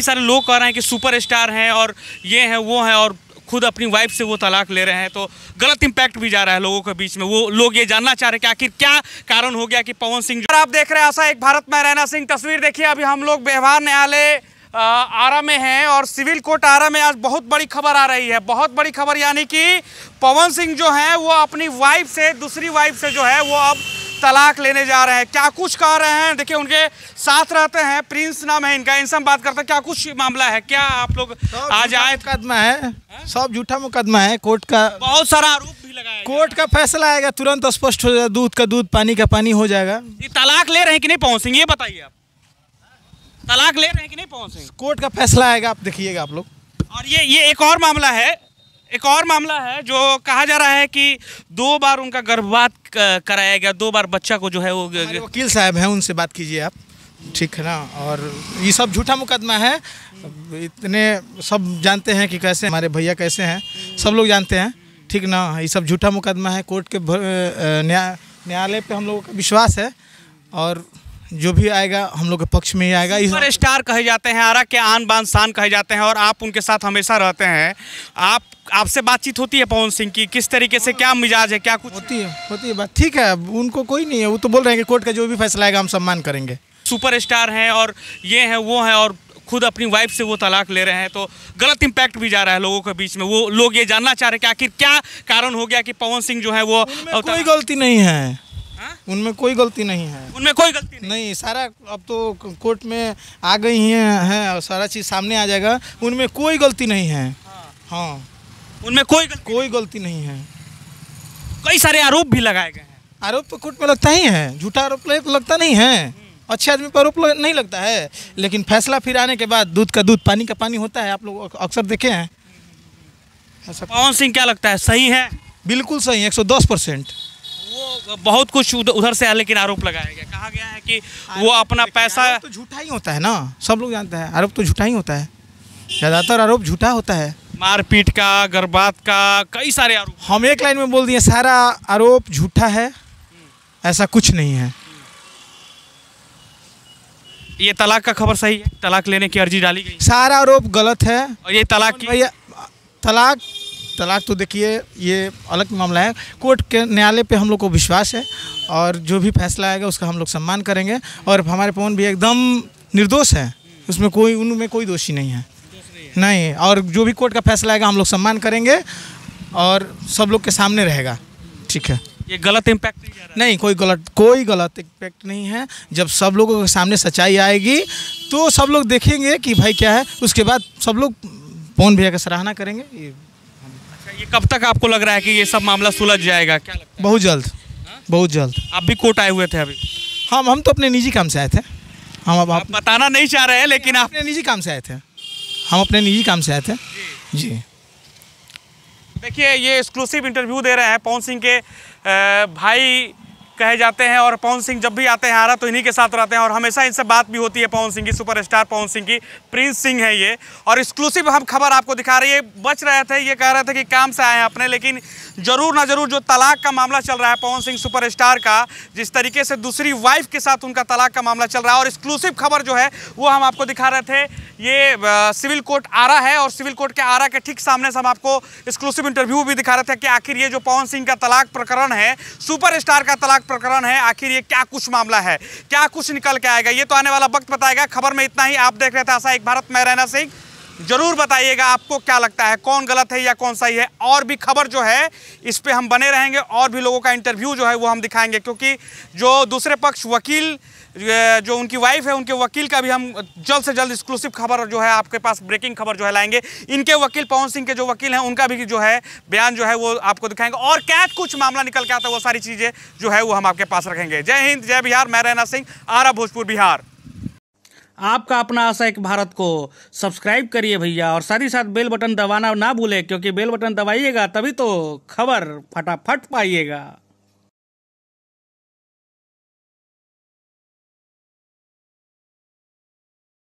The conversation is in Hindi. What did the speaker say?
काफ़ी सारे लोग कह रहे हैं कि सुपर स्टार हैं और ये हैं वो हैं और खुद अपनी वाइफ से वो तलाक ले रहे हैं तो गलत इम्पैक्ट भी जा रहा है लोगों के बीच में वो लोग ये जानना चाह रहे हैं कि आखिर क्या कारण हो गया कि पवन सिंह आप देख रहे हैं आशा एक भारत में रैना सिंह तस्वीर देखिए अभी हम लोग व्यवहार न्यायालय आरा में हैं और सिविल कोर्ट आरा में आज बहुत बड़ी खबर आ रही है बहुत बड़ी खबर यानी कि पवन सिंह जो है वो अपनी वाइफ से दूसरी वाइफ से जो है वो अब तलाक लेने जा रहे हैं क्या कुछ कह रहे हैं देखिए उनके साथ रहते हैं प्रिंस नाम है इनका इनसे हम बात करते हैं क्या कुछ मामला है क्या आप लोग आज आए मुकदमा है हाँ? सब झूठा मुकदमा है कोर्ट का बहुत सारा आरोप भी लगाया कोर्ट का फैसला आएगा तुरंत स्पष्ट हो जाएगा दूध का दूध पानी का पानी हो जाएगा ये तलाक ले रहे हैं कि नहीं पहुँचेंगे ये बताइए आप तलाक ले रहे हैं कि नहीं पहुँचेंगे कोर्ट का फैसला आएगा आप देखिएगा आप लोग और ये ये एक और मामला है एक और मामला है जो कहा जा रहा है कि दो बार उनका गर्भपात कराया गया दो बार बच्चा को जो है वो वकील साहब हैं उनसे बात कीजिए आप ठीक है ना और ये सब झूठा मुकदमा है इतने सब जानते हैं कि कैसे हमारे भैया कैसे हैं सब लोग जानते हैं ठीक ना ये सब झूठा मुकदमा है कोर्ट के न्याय न्यायालय पे हम लोगों का विश्वास है और जो भी आएगा हम लोग के पक्ष में ही आएगा सुपर स्टार कहे जाते हैं आरा के आन बान शान कहे जाते हैं और आप उनके साथ हमेशा रहते हैं आप आपसे बातचीत होती है पवन सिंह की किस तरीके से क्या मिजाज है क्या कुछ होती है होती है बात ठीक है उनको कोई नहीं है वो तो बोल रहे हैं कि कोर्ट का जो भी फैसला आएगा हम सम्मान करेंगे सुपर स्टार हैं और ये हैं वो हैं और खुद अपनी वाइफ से वो तलाक ले रहे हैं तो गलत इम्पैक्ट भी जा रहा है लोगों के बीच में वो लोग ये जानना चाह रहे हैं कि आखिर क्या कारण हो गया कि पवन सिंह जो है वो कोई गलती नहीं है उनमें कोई गलती नहीं है उनमें कोई गलती नहीं, नहीं सारा अब तो कोर्ट में आ गई हैं है, और सारा चीज़ सामने आ जाएगा उनमें कोई गलती नहीं है हाँ, हाँ। उनमें कोई गलती कोई गलती नहीं है कई सारे आरोप भी लगाए गए हैं आरोप तो कोर्ट में लगता ही है झूठा आरोप लगता नहीं है हम्म। अच्छे आदमी पर आरोप नहीं लगता है लेकिन फैसला फिर आने के बाद दूध का दूध पानी का पानी होता है आप लोग अक्सर देखे हैं पवन सिंह क्या लगता है सही है बिल्कुल सही है एक सौ दस परसेंट बहुत कुछ उधर से लेकिन आरोप लगाया गया कहा गया है कि वो अपना पैसा तो झूठा ही होता है ना सब लोग जानते हैं आरोप तो झूठा ही होता है ज़्यादातर आरोप झूठा होता है मारपीट का गर्भपात का कई सारे आरोप हम एक लाइन में बोल दिए सारा आरोप झूठा है ऐसा कुछ नहीं है ये तलाक का खबर सही है तलाक लेने की अर्जी डाली गई सारा आरोप गलत है और ये तलाक की तलाक तलाक तो देखिए ये अलग मामला है कोर्ट के न्यायालय पे हम लोग को विश्वास है और जो भी फैसला आएगा उसका हम लोग सम्मान करेंगे और हमारे पवन भी एकदम निर्दोष है उसमें कोई उनमें कोई दोषी नहीं है नहीं और जो भी कोर्ट का फैसला आएगा हम लोग सम्मान करेंगे और सब लोग के सामने रहेगा ठीक है ये गलत इम्पैक्ट नहीं नहीं कोई गलत कोई गलत इम्पैक्ट नहीं है जब सब लोगों के सामने सच्चाई आएगी तो सब लोग देखेंगे कि भाई क्या है उसके बाद सब लोग पवन भैया का सराहना करेंगे ये कब तक आपको लग रहा है कि ये सब मामला सुलझ जाएगा क्या लगता है? बहुत जल्द हा? बहुत जल्द आप भी कोर्ट आए हुए थे अभी हम हम तो अपने निजी काम से आए थे हम अब आप, आप बताना नहीं चाह रहे हैं लेकिन आप अपने निजी काम से आए थे हम अपने निजी काम से आए थे जी। देखिए ये एक्सक्लूसिव इंटरव्यू दे रहे हैं पवन सिंह के भाई कहे जाते हैं और पवन सिंह जब भी आते हैं आरा तो इन्हीं के साथ रहते हैं और हमेशा इनसे बात भी होती है पवन सिंह की सुपरस्टार पवन सिंह की प्रिंस सिंह है ये और एक्सक्लूसिव हम खबर आपको दिखा रही है बच रहे थे ये कह रहे थे कि काम से आए हैं अपने लेकिन जरूर ना जरूर जो तलाक का मामला चल रहा है पवन सिंह सुपर का जिस तरीके से दूसरी वाइफ के साथ उनका तलाक का मामला चल रहा है और एक्सक्लूसिव खबर जो है वो हम आपको दिखा रहे थे ये सिविल कोर्ट आरा है और सिविल कोर्ट के आरा के ठीक सामने से हम आपको एक्सक्लूसिव इंटरव्यू भी दिखा रहे थे कि आखिर ये जो पवन सिंह का तलाक प्रकरण है सुपरस्टार का तलाक प्रकरण है आखिर ये क्या कुछ मामला है क्या कुछ निकल के आएगा ये तो आने वाला वक्त बताएगा खबर में इतना ही आप देख रहे थे आशा एक भारत में रहना सिंह ज़रूर बताइएगा आपको क्या लगता है कौन गलत है या कौन सही है और भी खबर जो है इस पर हम बने रहेंगे और भी लोगों का इंटरव्यू जो है वो हम दिखाएंगे क्योंकि जो दूसरे पक्ष वकील जो उनकी वाइफ है उनके वकील का भी हम जल्द से जल्द एक्सक्लूसिव खबर जो है आपके पास ब्रेकिंग खबर जो है लाएंगे इनके वकील पवन सिंह के जो वकील हैं उनका भी जो है बयान जो है वो आपको दिखाएंगे और क्या कुछ मामला निकल के आता है वो सारी चीज़ें जो है वो हम आपके पास रखेंगे जय हिंद जय बिहार मैं रैना सिंह आरा भोजपुर बिहार आपका अपना आशा एक भारत को सब्सक्राइब करिए भैया और साथ ही साथ बेल बटन दबाना ना भूले क्योंकि बेल बटन दबाइएगा तभी तो खबर फटाफट पाइएगा